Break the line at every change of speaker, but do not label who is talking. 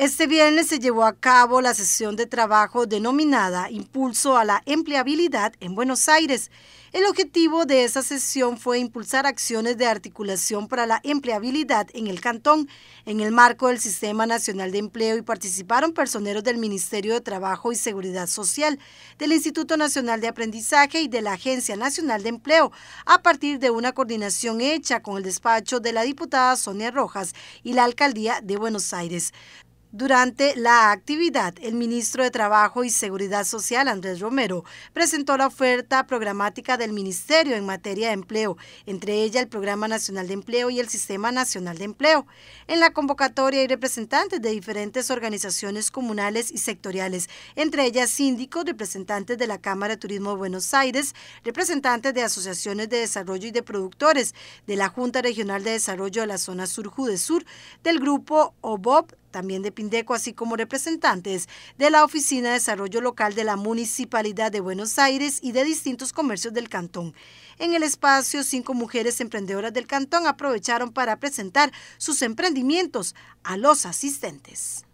Este viernes se llevó a cabo la sesión de trabajo denominada Impulso a la Empleabilidad en Buenos Aires. El objetivo de esa sesión fue impulsar acciones de articulación para la empleabilidad en el cantón en el marco del Sistema Nacional de Empleo y participaron personeros del Ministerio de Trabajo y Seguridad Social, del Instituto Nacional de Aprendizaje y de la Agencia Nacional de Empleo, a partir de una coordinación hecha con el despacho de la diputada Sonia Rojas y la Alcaldía de Buenos Aires. Durante la actividad, el ministro de Trabajo y Seguridad Social, Andrés Romero, presentó la oferta programática del Ministerio en materia de empleo, entre ella el Programa Nacional de Empleo y el Sistema Nacional de Empleo. En la convocatoria hay representantes de diferentes organizaciones comunales y sectoriales, entre ellas síndicos, representantes de la Cámara de Turismo de Buenos Aires, representantes de asociaciones de desarrollo y de productores, de la Junta Regional de Desarrollo de la Zona Sur Jude Sur, del Grupo OBOP también de Pindeco, así como representantes de la Oficina de Desarrollo Local de la Municipalidad de Buenos Aires y de distintos comercios del cantón. En el espacio, cinco mujeres emprendedoras del cantón aprovecharon para presentar sus emprendimientos a los asistentes.